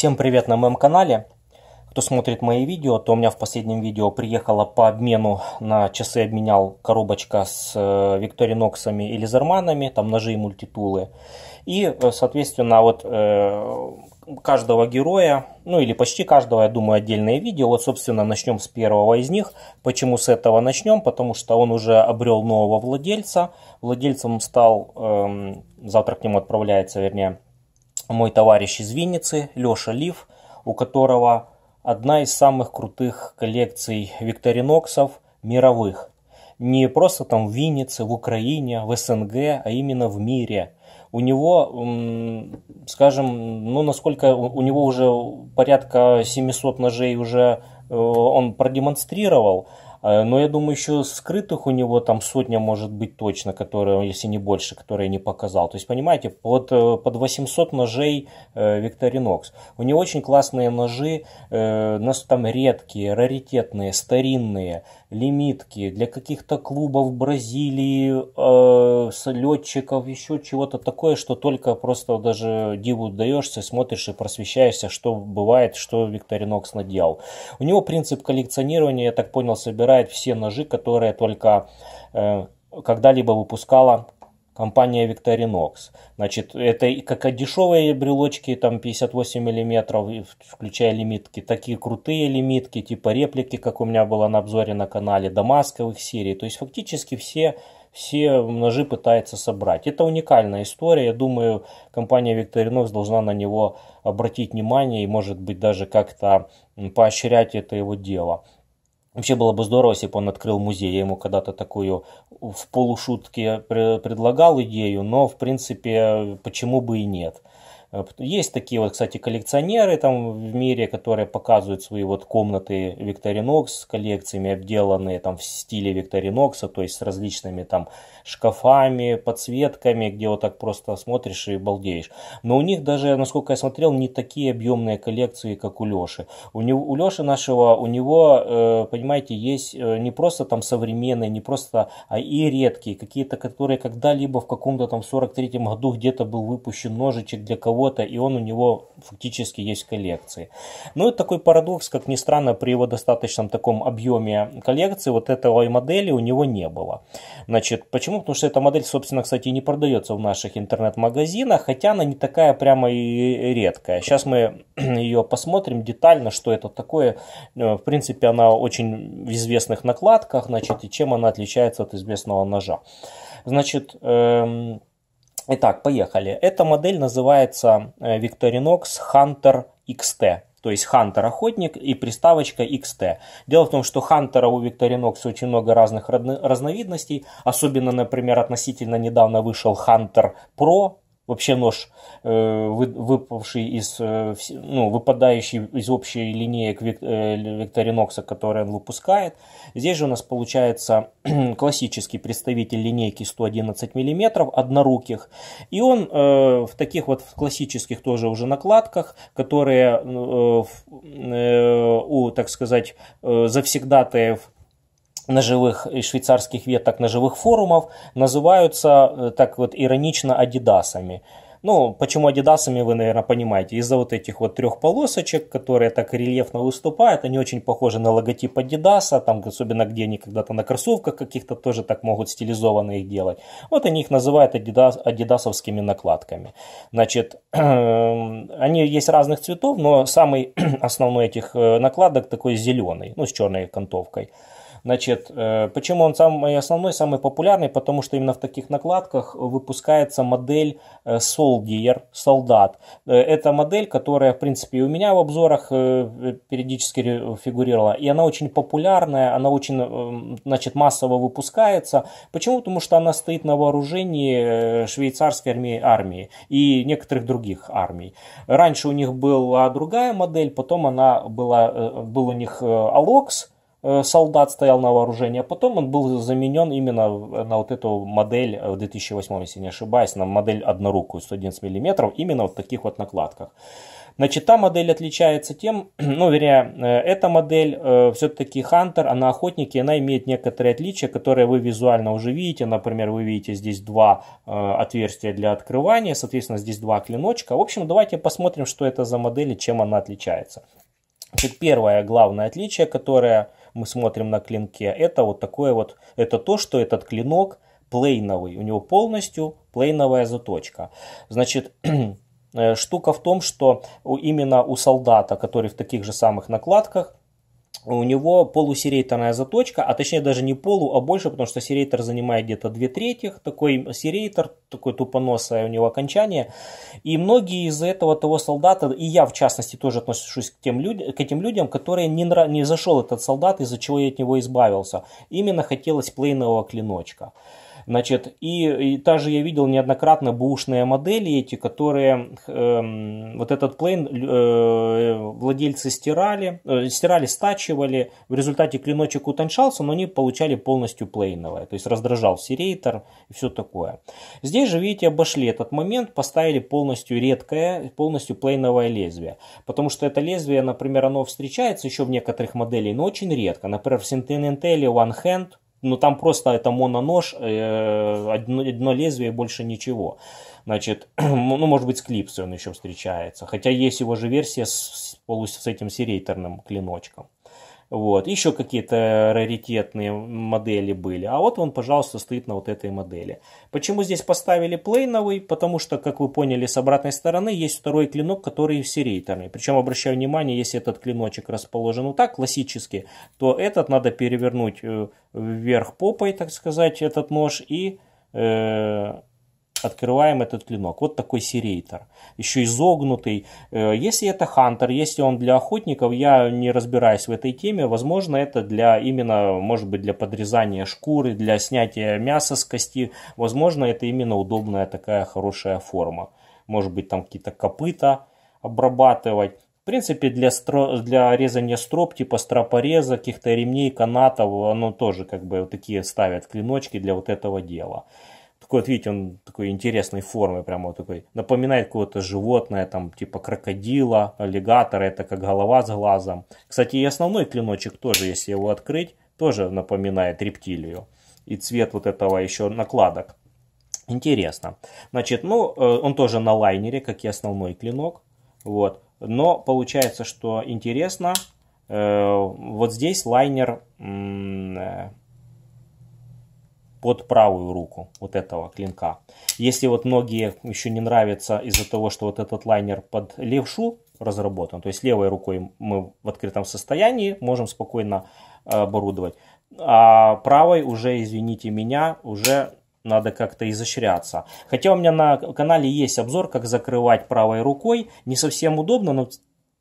Всем привет на моем канале. Кто смотрит мои видео, то у меня в последнем видео приехала по обмену на часы обменял коробочка с э, Викториноксами или Лизерманами, там ножи и мультитулы. И, э, соответственно, вот э, каждого героя, ну или почти каждого, я думаю, отдельное видео. Вот, собственно, начнем с первого из них. Почему с этого начнем? Потому что он уже обрел нового владельца. Владельцем стал, эм, завтра к нему отправляется, вернее, мой товарищ из Винницы, Леша Лив, у которого одна из самых крутых коллекций викториноксов мировых. Не просто там в Виннице, в Украине, в СНГ, а именно в мире. У него, скажем, ну насколько у него уже порядка 700 ножей уже э, он продемонстрировал, Э, но я думаю, еще скрытых у него там сотня может быть точно, которые, если не больше, которые я не показал. То есть, понимаете, э, под, под 800 ножей э, Викторинокс. У него очень классные ножи, нас там редкие, раритетные, старинные лимитки для каких-то клубов Бразилии, э, с летчиков, еще чего-то такое, что только просто даже диву даешься, смотришь и просвещаешься, что бывает, что Викторинокс наделал. У него принцип коллекционирования, я так понял, собирает все ножи, которые только э, когда-либо выпускала компания Victorinox. Значит, это как дешевые брелочки, там 58 миллиметров, включая лимитки, такие крутые лимитки, типа реплики, как у меня было на обзоре на канале, дамасковых серий. То есть фактически все все ножи пытается собрать. Это уникальная история. Я думаю, компания Victorinox должна на него обратить внимание и, может быть, даже как-то поощрять это его дело. Вообще было бы здорово, если бы он открыл музей. Я ему когда-то такую в полушутке предлагал идею, но в принципе почему бы и нет. Э, есть такие вот, кстати, коллекционеры там в мире, которые показывают свои вот комнаты викторинокс с коллекциями, обделанные там в стиле викторинокса, то есть с различными там шкафами, подсветками, где вот так просто смотришь и балдеешь. Но у них даже, насколько я смотрел, не такие объемные коллекции, как у Леши. У, него, у Леши нашего, у него, э, понимаете, есть э, не просто там современные, не просто, а и редкие, какие-то, которые когда-либо в каком-то там 43-м году где-то был выпущен ножичек для кого кого-то, и он у него фактически есть в коллекции. Но ну, это такой парадокс, как ни странно, при его достаточном таком объеме коллекции вот этого и модели у него не было. Значит, почему? Потому что эта модель, собственно, кстати, не продается в наших интернет-магазинах, хотя она не такая прямо и редкая. Сейчас мы ее посмотрим детально, что это такое. Э, в принципе, она очень в известных накладках, значит, и чем она отличается от известного ножа. Значит, эм, Итак, поехали. Эта модель называется э, Victorinox Hunter XT. То есть Хантер охотник и приставочка XT. Дело в том, что Хантера у Victorinox очень много разных разновидностей. Особенно, например, относительно недавно вышел Хантер Pro вообще нож, э, выпавший из, э, ну, выпадающий из общей линеек э, Викторинокса, который он выпускает. Здесь же у нас получается классический представитель линейки 111 мм, одноруких. И он в таких вот классических тоже уже накладках, которые у, так сказать, завсегдатаев ножевых швейцарских веток ножевых форумов называются э, так вот иронично адидасами. Ну, почему адидасами вы, наверное, понимаете? Из-за вот этих вот трех полосочек, которые так рельефно выступают, они очень похожи на логотип адидаса, там, особенно где они когда-то на кроссовках каких-то тоже так могут стилизованно их делать. Вот они их называют адидас, адидасовскими накладками. Значит, они есть разных цветов, но самый основной этих э, накладок такой зеленый, ну, с черной окантовкой. Значит, э, почему он самый основной, самый популярный? Потому что именно в таких накладках выпускается модель э, Soldier, солдат. Э, это модель, которая, в принципе, и у меня в обзорах периодически фигурировала. И она очень популярная, она очень, значит, массово выпускается. Почему? Потому что она стоит на вооружении швейцарской армии, армии и некоторых других армий. Раньше у них была другая модель, потом она была, был у них Алокс, Э, солдат стоял на вооружении, а потом он был заменен именно на вот эту модель э, в 2008, если не ошибаюсь, на модель однорукую 111 мм, именно вот в таких вот накладках. Значит, та модель отличается тем, ну, вернее, э, эта модель э, все-таки Хантер, она охотники, она имеет некоторые отличия, которые вы визуально уже видите. Например, вы видите здесь два э, отверстия для открывания, соответственно, здесь два клиночка. В общем, давайте посмотрим, что это за модель и чем она отличается. Значит, первое главное отличие, которое мы смотрим на клинке, это вот такое вот, это то, что этот клинок плейновый, у него полностью плейновая заточка. Значит, э, штука в том, что именно у солдата, который в таких же самых накладках, у него полусерейторная заточка, а точнее даже не полу, а больше, потому что серейтор занимает где-то две трети, такой серейтор, такой тупоносое у него окончание. И многие из-за этого того солдата, и я в частности тоже отношусь к, тем люд... к этим людям, которые не, нрав... не зашел этот солдат, из-за чего я от него избавился. Именно хотелось плейного клиночка. Значит, и, и также я видел неоднократно бушные модели эти, которые э, вот этот плейн э, владельцы стирали, э, стирали, стачивали, в результате клиночек утончался, но они получали полностью плейновое, то есть раздражал все и все такое. Здесь же, видите, обошли этот момент, поставили полностью редкое, полностью плейновое лезвие, потому что это лезвие, например, оно встречается еще в некоторых моделях, но очень редко. Например, в Sentinel One Hand ну там просто это мононож, э, одно, одно лезвие, больше ничего. Значит, ну может быть с клипсой он еще встречается. Хотя есть его же версия с, с, с этим сирейтерным клиночком. Вот. Еще какие-то раритетные модели были. А вот он, пожалуйста, стоит на вот этой модели. Почему здесь поставили плейновый? Потому что, как вы поняли, с обратной стороны есть второй клинок, который всерейторный. Причем, обращаю внимание, если этот клиночек расположен вот так, классически, то этот надо перевернуть э, вверх попой, так сказать, этот нож и... Э открываем этот клинок. Вот такой сирейтор, еще изогнутый. Э, если это хантер, если он для охотников, я не разбираюсь в этой теме, возможно, это для именно, может быть, для подрезания шкуры, для снятия мяса с кости, возможно, это именно удобная такая хорошая форма. Может быть, там какие-то копыта обрабатывать. В принципе, для, стро... для резания строп, типа стропореза, каких-то ремней, канатов, оно тоже как бы вот такие ставят клиночки для вот этого дела какой-то видите, он такой интересной формы, прямо вот такой, напоминает какое-то животное, там, типа крокодила, аллигатора, это как голова с глазом. Кстати, и основной клиночек тоже, если его открыть, тоже напоминает рептилию. И цвет вот этого еще накладок. Интересно. Значит, ну, э, он тоже на лайнере, как и основной клинок. Вот. Но получается, что интересно, э, вот здесь лайнер э, под правую руку вот этого клинка. Если вот многие еще не нравятся из-за того, что вот этот лайнер под левшу разработан, то есть левой рукой мы в открытом состоянии можем спокойно э, оборудовать, а правой уже, извините меня, уже надо как-то изощряться. Хотя у меня на канале есть обзор, как закрывать правой рукой. Не совсем удобно, но в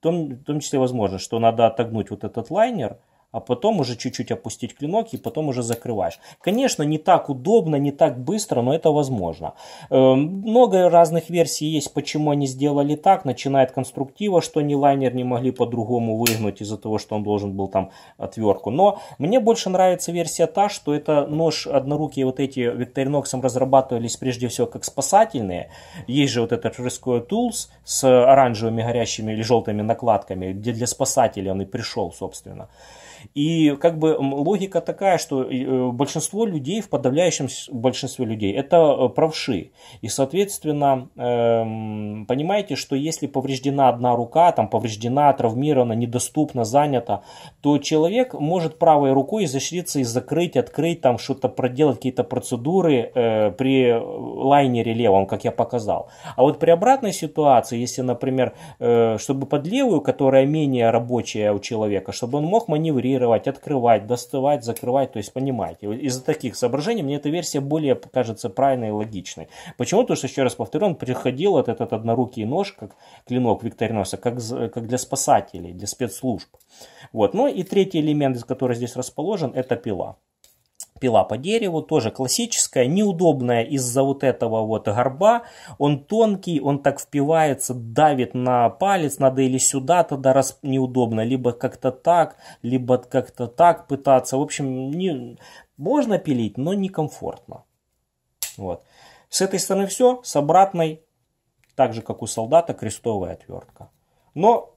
том, в том числе возможно, что надо отогнуть вот этот лайнер а потом уже чуть-чуть опустить клинок и потом уже закрываешь. Конечно, не так удобно, не так быстро, но это возможно. Эм, много разных версий есть, почему они сделали так. начинает от конструктива, что ни лайнер не могли по-другому выгнуть из-за того, что он должен был там отвертку. Но мне больше нравится версия та, что это нож однорукий, вот эти Victorinox разрабатывались прежде всего как спасательные. Есть же вот этот Rescue Tools с оранжевыми горящими или желтыми накладками, где для спасателей он и пришел, собственно. И как бы логика такая, что э, большинство людей, в подавляющем большинстве людей, это э, правши. И, соответственно, эм, понимаете, что если повреждена одна рука, там повреждена, травмирована, недоступна, занята, то человек может правой рукой изощриться и закрыть, открыть, там что-то проделать, какие-то процедуры э, при лайнере левом, как я показал. А вот при обратной ситуации, если, например, э, чтобы под левую, которая менее рабочая у человека, чтобы он мог маневрировать, маневрировать, открывать, доставать, закрывать, то есть понимаете. Из-за таких соображений мне эта версия более кажется правильной и логичной. Почему? Потому что, еще раз повторю, он приходил от этот однорукий нож, как клинок Викториноса, как, как для спасателей, для спецслужб. Вот. Ну и третий элемент, который здесь расположен, это пила пила по дереву, тоже классическая, неудобная из-за вот этого вот горба. Он тонкий, он так впивается, давит на палец, надо или сюда тогда раз неудобно, либо как-то так, либо как-то так пытаться. В общем, не... можно пилить, но некомфортно. Вот. С этой стороны все, с обратной, так же как у солдата, крестовая отвертка. Но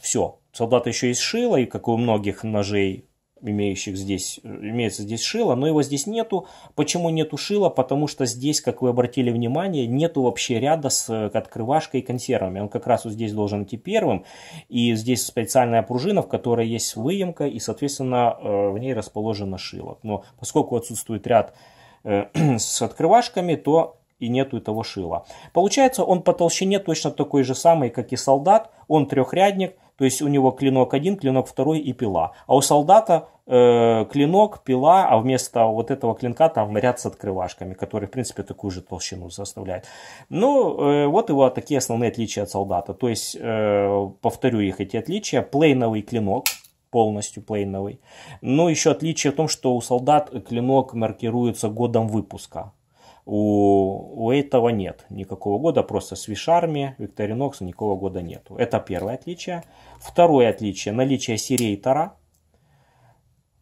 все, солдат еще и сшила, и как у многих ножей имеющих здесь, э, имеется здесь шило, но его здесь нету. Почему нету шила? Потому что здесь, как вы обратили внимание, нету вообще ряда с э, открывашкой и консервами. Он как раз вот здесь должен идти первым. И здесь специальная пружина, в которой есть выемка, и, соответственно, э, в ней расположено шило. Но поскольку отсутствует ряд с открывашками, то и нету этого шила. Получается, он по толщине точно такой же самый, как и солдат. Он трехрядник, то есть у него клинок один, клинок второй и пила. А у солдата э, клинок, пила, а вместо вот этого клинка там ряд с открывашками, которые, в принципе, такую же толщину составляют. Ну, э, вот его такие основные отличия от солдата. То есть, э, повторю их эти отличия. Плейновый клинок, полностью плейновый. Но ну, еще отличие в том, что у солдат клинок маркируется годом выпуска. У, у этого нет никакого года, просто с Вишарми, Victorinox никакого года нету. Это первое отличие. Второе отличие – наличие серейтора.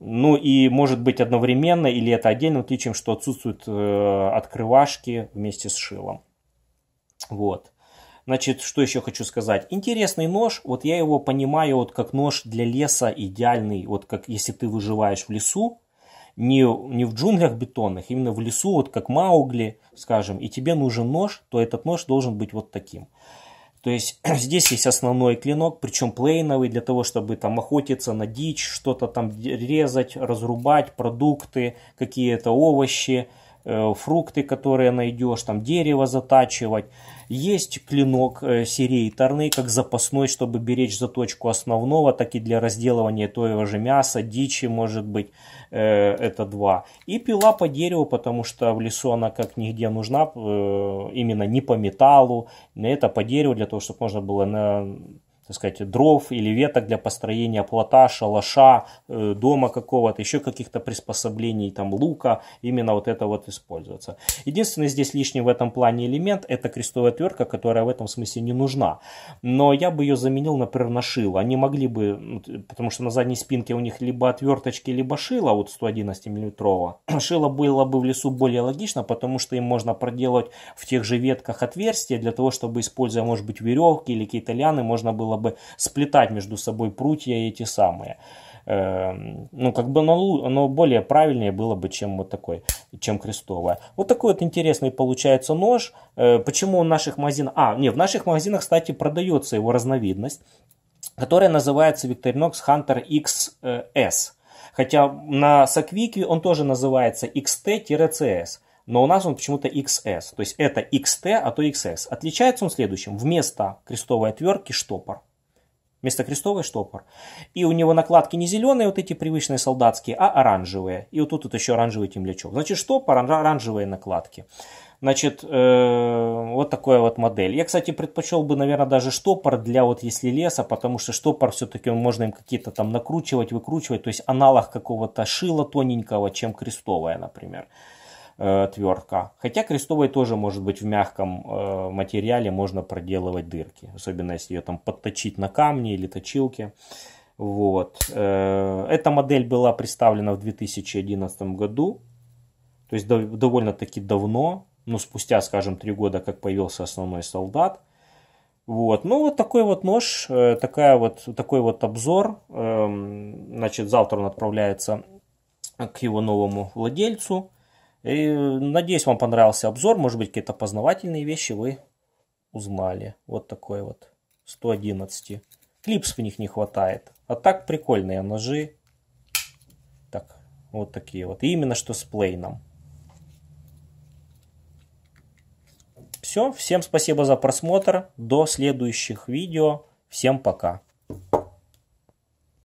Ну и может быть одновременно, или это отдельным отличием, что отсутствуют э, открывашки вместе с шилом. Вот. Значит, что еще хочу сказать. Интересный нож, вот я его понимаю вот как нож для леса идеальный, вот как если ты выживаешь в лесу, не, не в джунглях бетонных, именно в лесу, вот как Маугли, скажем, и тебе нужен нож, то этот нож должен быть вот таким. То есть здесь есть основной клинок, причем плейновый, для того, чтобы там охотиться на дичь, что-то там резать, разрубать, продукты, какие-то овощи, Э, фрукты, которые найдешь, там дерево затачивать. Есть клинок э, серейторный, как запасной, чтобы беречь заточку основного, так и для разделывания того же мяса, дичи, может быть, э, это два. И пила по дереву, потому что в лесу она как нигде нужна, именно не по металлу, это по дереву, для того, чтобы можно было на так сказать, дров или веток для построения плота, шалаша, э, дома какого-то, еще каких-то приспособлений, там, лука, именно вот это вот используется. Единственный здесь лишний в этом плане элемент – это крестовая тверка, которая в этом смысле не нужна. Но я бы ее заменил, например, на шило. Они могли бы, ну, потому что на задней спинке у них либо отверточки, либо шило, вот 111 миллиметрового. Шило было бы в лесу более логично, потому что им можно проделать в тех же ветках отверстия для того, чтобы, используя, может быть, веревки или какие-то ляны, можно было бы сплетать между собой прутья эти самые. Эм, ну, как бы оно, оно более правильнее было бы, чем вот такой, чем крестовая. Вот такой вот интересный получается нож. Э, почему в наших магазинах... А, не, в наших магазинах, кстати, продается его разновидность, которая называется Victorinox Hunter XS. Хотя на Саквике он тоже называется XT-CS но у нас он почему-то XS. То есть это XT, а то XS. Отличается он следующим. Вместо крестовой отвертки штопор вместо крестовый штопор. И у него накладки не зеленые, вот эти привычные солдатские, а оранжевые. И вот тут вот еще оранжевый темлячок. Значит, штопор, оранжевые накладки. Значит, э, вот такая вот модель. Я, кстати, предпочел бы, наверное, даже штопор для вот если леса, потому что штопор все-таки можно им какие-то там накручивать, выкручивать, то есть аналог какого-то шила тоненького, чем крестовая, например э, отвертка. Хотя крестовой тоже может быть в мягком э, материале можно проделывать дырки. Особенно если ее там подточить на камне или точилке. Вот. Э, эта модель была представлена в 2011 году. То есть дов- довольно-таки давно. Ну, спустя, скажем, три года, как появился основной солдат. Вот, ну вот такой вот нож, э, такая вот, такой вот обзор. Эм, значит, завтра он отправляется к его новому владельцу. И э, надеюсь, вам понравился обзор. Может быть, какие-то познавательные вещи вы узнали. Вот такой вот 111. Клипс в них не хватает. А так прикольные ножи. Так, вот такие вот. И именно что с плейном. Все, всем спасибо за просмотр. До следующих видео. Всем пока.